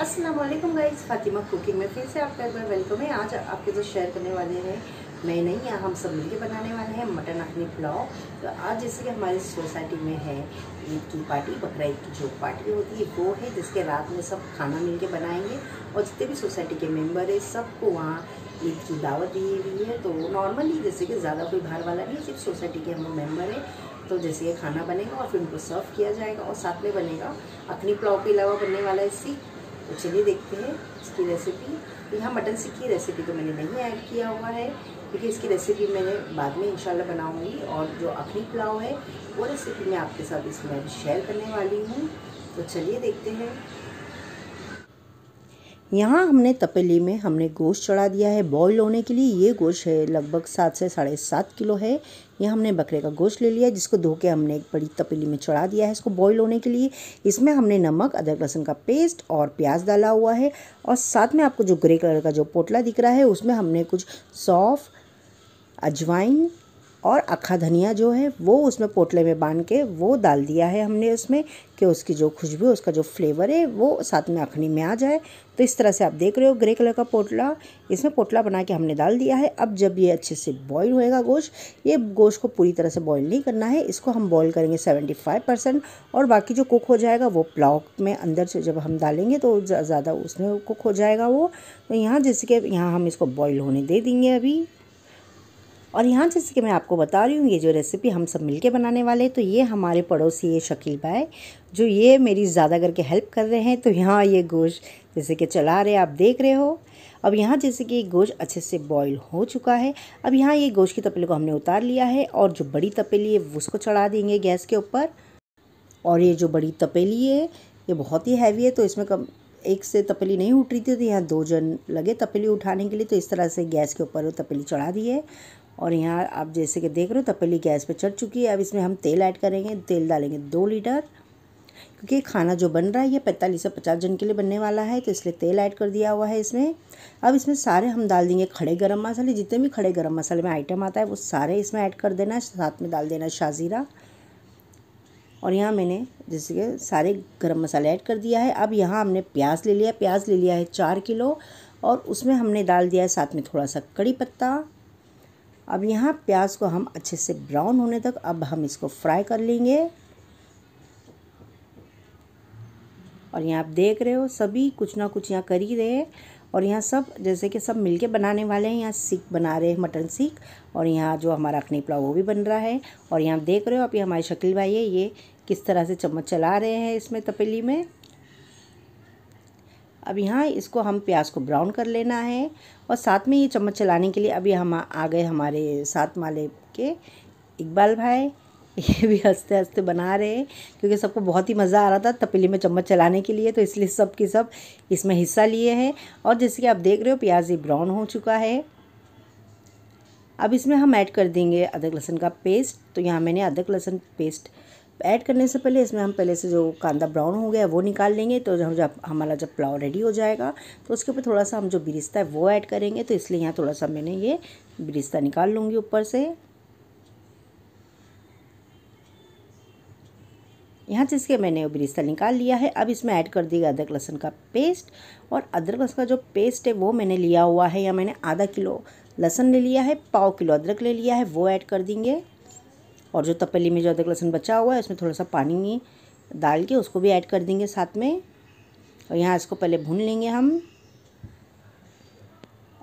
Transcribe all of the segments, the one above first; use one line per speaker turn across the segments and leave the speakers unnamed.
Aslam guys Fatima cooking में फिर से आपका एक बार वेलकम है आज आपके जो तो शेयर करने वाले हैं मैं नहीं हम सब मिलकर बनाने वाले हैं मटन अखनी पुलाव तो आज जैसे कि हमारी सोसाइटी में है ईद की पार्टी बकराईद की जो पार्टी होती है वो है जिसके रात में सब खाना के बनाएंगे और जितने भी सोसाइटी के मेम्बर है सबको वहाँ ईद की दावत दी हुई है तो नॉर्मली जैसे कि ज़्यादा कोई बाहर वाला नहीं सिर्फ सोसाइटी के हम लोग मेम्बर हैं तो जैसे ये खाना बनेगा और फिर उनको सर्व किया जाएगा और साथ में बनेगा अखनी पुलाव के अलावा बनने वाला है सीख तो चलिए देखते हैं इसकी रेसिपी तो यहाँ मटन सिक्की की रेसिपी तो मैंने नहीं ऐड किया हुआ है क्योंकि इसकी रेसिपी मैंने बाद में इंशाल्लाह बनाऊंगी और जो अखनी पुलाव है वो रेसिपी मैं आपके साथ इसमें शेयर करने वाली हूँ तो चलिए देखते हैं यहाँ हमने तपेली में हमने गोश्त चढ़ा दिया है बॉयल होने के लिए ये गोश्त है लगभग सात से साढ़े सात किलो है यह हमने बकरे का गोश्त ले लिया जिसको धो के हमने एक बड़ी तपेली में चढ़ा दिया है इसको बॉईल होने के लिए इसमें हमने नमक अदरक लहसुन का पेस्ट और प्याज डाला हुआ है और साथ में आपको जो ग्रे कलर का जो पोटला दिख रहा है उसमें हमने कुछ सौफ अजवाइन और अखा धनिया जो है वो उसमें पोटले में बांध के वो डाल दिया है हमने उसमें कि उसकी जो खुशबू उसका जो फ्लेवर है वो साथ में अखनी में आ जाए तो इस तरह से आप देख रहे हो ग्रे कलर का पोटला इसमें पोटला बना के हमने डाल दिया है अब जब ये अच्छे से बॉईल होएगा गोश्त ये गोश्त को पूरी तरह से बॉईल नहीं करना है इसको हम बॉईल करेंगे सेवेंटी फाइव परसेंट और बाकी जो कुक हो जाएगा वो प्लॉक में अंदर से जब हम डालेंगे तो ज़्यादा उसमें कुक हो जाएगा वो तो यहाँ जैसे कि यहाँ हम इसको बॉयल होने दे देंगे अभी और यहाँ जैसे कि मैं आपको बता रही हूँ ये जो रेसिपी हम सब मिलके बनाने वाले तो ये हमारे पड़ोसी ये शकील भाई जो ये मेरी ज़्यादा करके हेल्प कर रहे हैं तो यहाँ ये गोश्त जैसे कि चला रहे आप देख रहे हो अब यहाँ जैसे कि गोश्त अच्छे से बॉईल हो चुका है अब यहाँ ये गोश्त की तपेली को हमने उतार लिया है और जो बड़ी तपेली है उसको चढ़ा देंगे गैस के ऊपर और ये जो बड़ी तपेली है ये बहुत ही हैवी है तो इसमें कम एक से तपेली नहीं उठ रही थी तो यहाँ दो जन लगे तपेली उठाने के लिए तो इस तरह से गैस के ऊपर तपेली चढ़ा दी है और यहाँ आप जैसे कि देख रहे हो तपेली गैस पर चढ़ चुकी है अब इसमें हम तेल ऐड करेंगे तेल डालेंगे दो लीटर क्योंकि खाना जो बन रहा है ये पैंतालीस से पचास जन के लिए बनने वाला है तो इसलिए तेल ऐड कर दिया हुआ है इसमें अब इसमें सारे हम डाल देंगे खड़े गरम मसाले जितने भी खड़े गरम मसाले में आइटम आता है वो सारे इसमें ऐड कर देना साथ में डाल देना शाजीरा और यहाँ मैंने जैसे कि सारे गरम मसाले ऐड कर दिया है अब यहाँ हमने प्याज ले लिया प्याज ले लिया है चार किलो और उसमें हमने डाल दिया है साथ में थोड़ा सा कड़ी पत्ता अब यहाँ प्याज को हम अच्छे से ब्राउन होने तक अब हम इसको फ्राई कर लेंगे और यहाँ आप देख रहे हो सभी कुछ ना कुछ यहाँ कर ही रहे और यहाँ सब जैसे कि सब मिलके बनाने वाले हैं यहाँ सीख बना रहे हैं मटन सीख और यहाँ जो हमारा अखनी पुलाव वो भी बन रहा है और यहाँ देख रहे हो आप ये हमारे शकील भाई है ये किस तरह से चम्मच चला रहे हैं इसमें तपेली में अब यहाँ इसको हम प्याज को ब्राउन कर लेना है और साथ में ये चम्मच चलाने के लिए अभी हम आ गए हमारे साथ माले के इकबाल भाई ये भी हंसते हंसते बना रहे हैं क्योंकि सबको बहुत ही मज़ा आ रहा था तपेली में चम्मच चलाने के लिए तो इसलिए सब की सब इसमें हिस्सा लिए हैं और जैसे कि आप देख रहे हो प्याज ही ब्राउन हो चुका है अब इसमें हम ऐड कर देंगे अदरक लहसुन का पेस्ट तो यहाँ मैंने अदरक लहसुन पेस्ट ऐड करने से पहले इसमें हम पहले से जो कांदा ब्राउन हो गया वो निकाल लेंगे तो जब जब हमारा जब पुलाव रेडी हो जाएगा तो उसके ऊपर थोड़ा सा हम जो बिरिस्ता है वो ऐड करेंगे तो इसलिए यहाँ थोड़ा सा मैंने ये बिरिस्ता निकाल लूँगी ऊपर से यहाँ से इसके मैंने बिरिस्ता निकाल लिया है अब इसमें ऐड कर दिया अदरक लहसन का पेस्ट और अदरक लहसन का जो पेस्ट है वो मैंने लिया हुआ है या मैंने आधा किलो लहसन ले लिया है पाव किलो अदरक ले लिया है वो ऐड कर देंगे और जो तपेली में जो अदरक लहसन बचा हुआ है उसमें थोड़ा सा पानी डाल के उसको भी ऐड कर देंगे साथ में और यहाँ इसको पहले भून लेंगे हम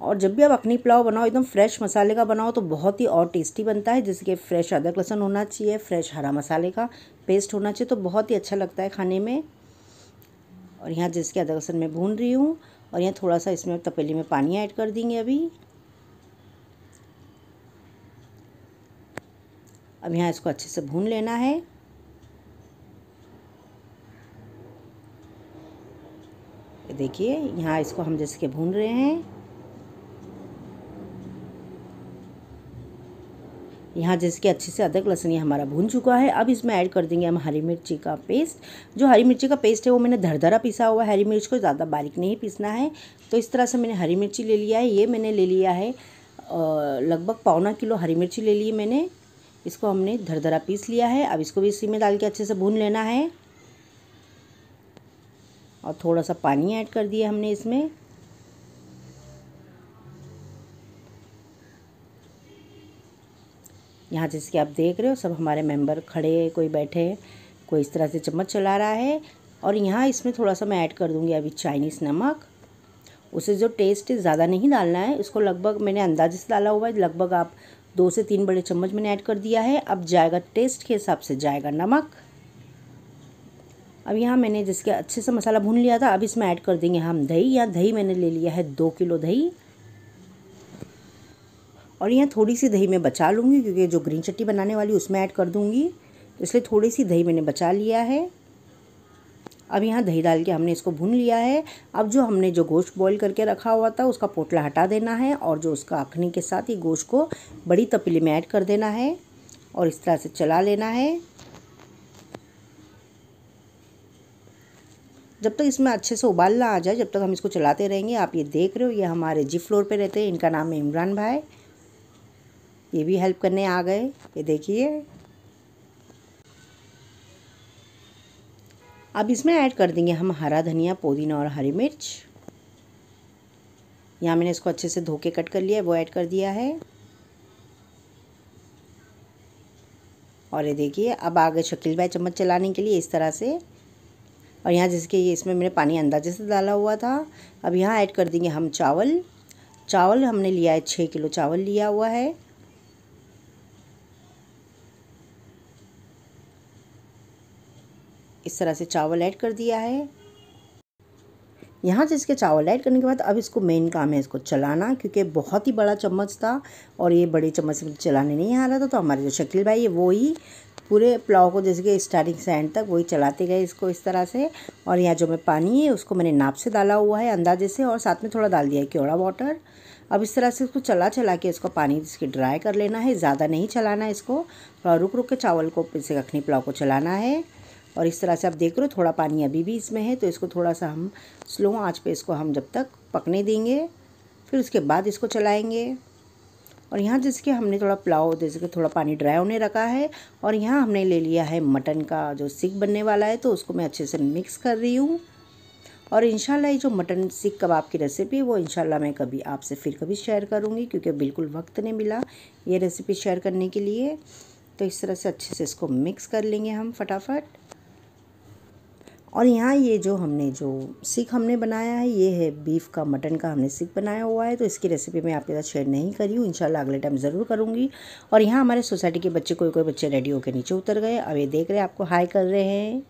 और जब भी आप अखनी पुलाव बनाओ एकदम फ्रेश मसाले का बनाओ तो बहुत ही और टेस्टी बनता है जैसे कि फ्रेश अदरक लहसन होना चाहिए फ्रेश हरा मसाले का पेस्ट होना चाहिए तो बहुत ही अच्छा लगता है खाने में और यहाँ जैसे कि अदरक लहसन मैं भून रही हूँ और यहाँ थोड़ा सा इसमें तपेली में पानी ऐड कर देंगे अभी अब यहाँ इसको अच्छे से भून लेना है देखिए यहाँ इसको हम जैसे कि भून रहे हैं यहाँ जैसे कि अच्छे से अदरक ये हमारा भून चुका है अब इसमें ऐड कर देंगे हम हरी मिर्ची का पेस्ट जो हरी मिर्ची का पेस्ट है वो मैंने धरधरा पिसा हुआ है हरी मिर्च को ज़्यादा बारीक नहीं पीसना है तो इस तरह से मैंने हरी मिर्ची ले लिया है ये मैंने ले लिया है लगभग पौना किलो हरी मिर्ची ले ली मैंने इसको हमने धरधरा पीस लिया है अब इसको भी इसी में डाल के अच्छे से भून लेना है और थोड़ा सा पानी ऐड कर दिया हमने इसमें यहाँ जैसे कि आप देख रहे हो सब हमारे मेंबर खड़े हैं कोई बैठे हैं कोई इस तरह से चम्मच चला रहा है और यहाँ इसमें थोड़ा सा मैं ऐड कर दूँगी अभी चाइनीज़ नमक उसे जो टेस्ट है ज़्यादा नहीं डालना है उसको लगभग मैंने अंदाजे से डाला हुआ है लगभग आप दो से तीन बड़े चम्मच मैंने ऐड कर दिया है अब जाएगा टेस्ट के हिसाब से जाएगा नमक अब यहाँ मैंने जिसके अच्छे से मसाला भून लिया था अब इसमें ऐड कर देंगे हम दही यहाँ दही मैंने ले लिया है दो किलो दही और यहाँ थोड़ी सी दही मैं बचा लूँगी क्योंकि जो ग्रीन चटनी बनाने वाली उसमें ऐड कर दूँगी तो इसलिए थोड़ी सी दही मैंने बचा लिया है अब यहाँ दही डाल के हमने इसको भून लिया है अब जो हमने जो गोश्त बॉईल करके रखा हुआ था उसका पोटला हटा देना है और जो उसका अखनी के साथ ही गोश्त को बड़ी तपीली में ऐड कर देना है और इस तरह से चला लेना है जब तक इसमें अच्छे से उबाल ना आ जाए जब तक हम इसको चलाते रहेंगे आप ये देख रहे हो ये हमारे जी फ्लोर पर रहते हैं इनका नाम है इमरान भाई ये भी हेल्प करने आ गए ये देखिए अब इसमें ऐड कर देंगे हम हरा धनिया पुदीना और हरी मिर्च यहाँ मैंने इसको अच्छे से धो के कट कर लिया है वो ऐड कर दिया है और ये देखिए अब आ गए शकील भाई चम्मच चलाने के लिए इस तरह से और यहाँ जैसे कि इसमें मैंने पानी अंदाजे से डाला हुआ था अब यहाँ ऐड कर देंगे हम चावल चावल हमने लिया है छः किलो चावल लिया हुआ है इस तरह से चावल ऐड कर दिया है यहाँ से इसके चावल ऐड करने के बाद अब इसको मेन काम है इसको चलाना क्योंकि बहुत ही बड़ा चम्मच था और ये बड़े चम्मच से चलाने नहीं आ रहा था तो हमारे जो शकील भाई है वो ही पूरे पुलाव को जैसे कि स्टार्टिंग से एंड तक वही चलाते गए इसको इस तरह से और यहाँ जो मैं पानी है उसको मैंने नाप से डाला हुआ है अंदाजे से और साथ में थोड़ा डाल दिया है क्योड़ा वाटर अब इस तरह से इसको चला चला के इसको पानी इसके ड्राई कर लेना है ज़्यादा नहीं चलाना है इसको थोड़ा रुक रुक के चावल को इसे रखनी पुलाव को चलाना है और इस तरह से आप देख रहे हो थोड़ा पानी अभी भी इसमें है तो इसको थोड़ा सा हम स्लो आँच पर इसको हम जब तक पकने देंगे फिर उसके बाद इसको चलाएँगे और यहाँ जैसे कि हमने थोड़ा पुलाव जैसे कि थोड़ा पानी ड्राई होने रखा है और यहाँ हमने ले लिया है मटन का जो सिक बनने वाला है तो उसको मैं अच्छे से मिक्स कर रही हूँ और इन ये जो मटन सीख कबाब की रेसिपी है वो इनशाला मैं कभी आपसे फिर कभी शेयर करूँगी क्योंकि बिल्कुल वक्त नहीं मिला ये रेसिपी शेयर करने के लिए तो इस तरह से अच्छे से इसको मिक्स कर लेंगे हम फटाफट और यहाँ ये जो हमने जो सीख हमने बनाया है ये है बीफ का मटन का हमने सीख बनाया हुआ है तो इसकी रेसिपी मैं आपके साथ शेयर नहीं करी हूँ इंशाल्लाह अगले टाइम ज़रूर करूँगी और यहाँ हमारे सोसाइटी के बच्चे कोई कोई बच्चे रेडी होकर नीचे उतर गए अब ये देख रहे हैं आपको हाई कर रहे हैं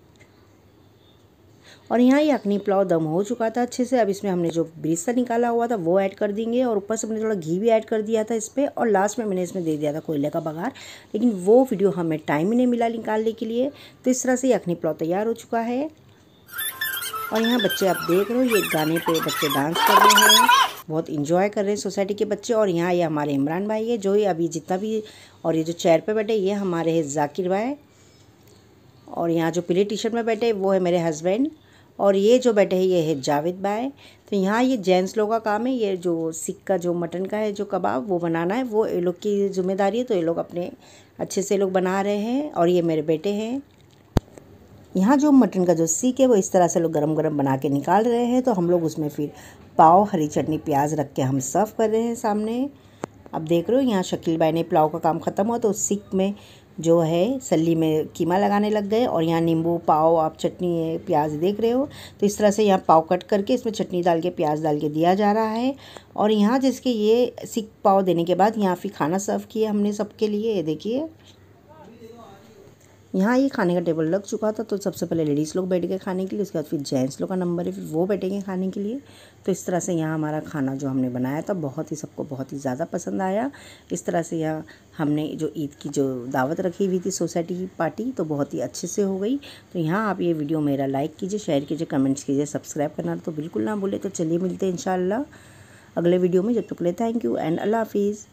और यहाँ ये अखनी पुलाव दम हो चुका था अच्छे से अब इसमें हमने जो ब्रिस्ता निकाला हुआ था वो ऐड कर देंगे और ऊपर से हमने थोड़ा घी भी ऐड कर दिया था इस पर और लास्ट में मैंने इसमें दे दिया था कोयले का बघार लेकिन वो वीडियो हमें टाइम ही नहीं मिला निकालने के लिए तो इस तरह से ये अखनी पुलाव तैयार हो चुका है और यहाँ बच्चे आप देख रहे हो ये गाने पे बच्चे डांस कर रहे हैं बहुत इंजॉय कर रहे हैं सोसाइटी के बच्चे और यहाँ ये यह हमारे इमरान भाई है जो ये अभी जितना भी और ये जो चेयर पे बैठे ये हमारे है जाकिर भाई और यहाँ जो पीले टी शर्ट में बैठे वो है मेरे हस्बैंड और ये जो बैठे हैं ये है जावेद भाई तो यहाँ ये जेंट्स लोगों का काम है ये जो सिक का जो मटन का है जो कबाब वो बनाना है वो ये लोग की जिम्मेदारी है तो ये लोग अपने अच्छे से लोग बना रहे हैं और ये मेरे बेटे हैं यहाँ जो मटन का जो सीख है वो इस तरह से लोग गरम गरम बना के निकाल रहे हैं तो हम लोग उसमें फिर पाव हरी चटनी प्याज रख के हम सर्व कर रहे हैं सामने अब देख रहे हो यहाँ शकील भाई ने पुलाव का काम ख़त्म हुआ तो सीख में जो है सली में कीमा लगाने लग गए और यहाँ नींबू पाव आप चटनी है प्याज देख रहे हो तो इस तरह से यहाँ पाव कट करके इसमें चटनी डाल के प्याज डाल के दिया जा रहा है और यहाँ जिसके ये सिक पाव देने के बाद यहाँ फिर खाना सर्व किया हमने सबके लिए ये देखिए यहाँ ये खाने का टेबल लग चुका था तो सबसे पहले लेडीज़ लोग बैठ गए खाने के लिए उसके बाद फिर जेंट्स लोग का नंबर है फिर वो बैठेंगे खाने के लिए तो इस तरह से यहाँ हमारा खाना जो हमने बनाया था बहुत ही सबको बहुत ही ज़्यादा पसंद आया इस तरह से यहाँ हमने जो ईद की जो दावत रखी हुई थी सोसाइटी की पार्टी तो बहुत ही अच्छे से हो गई तो यहाँ आप ये वीडियो मेरा लाइक कीजिए शेयर कीजिए कमेंट्स कीजिए सब्सक्राइब करना तो बिल्कुल ना बोले तो चलिए मिलते हैं इन अगले वीडियो में जब तक ले थैंक यू एंड अल्लाह हाफिज़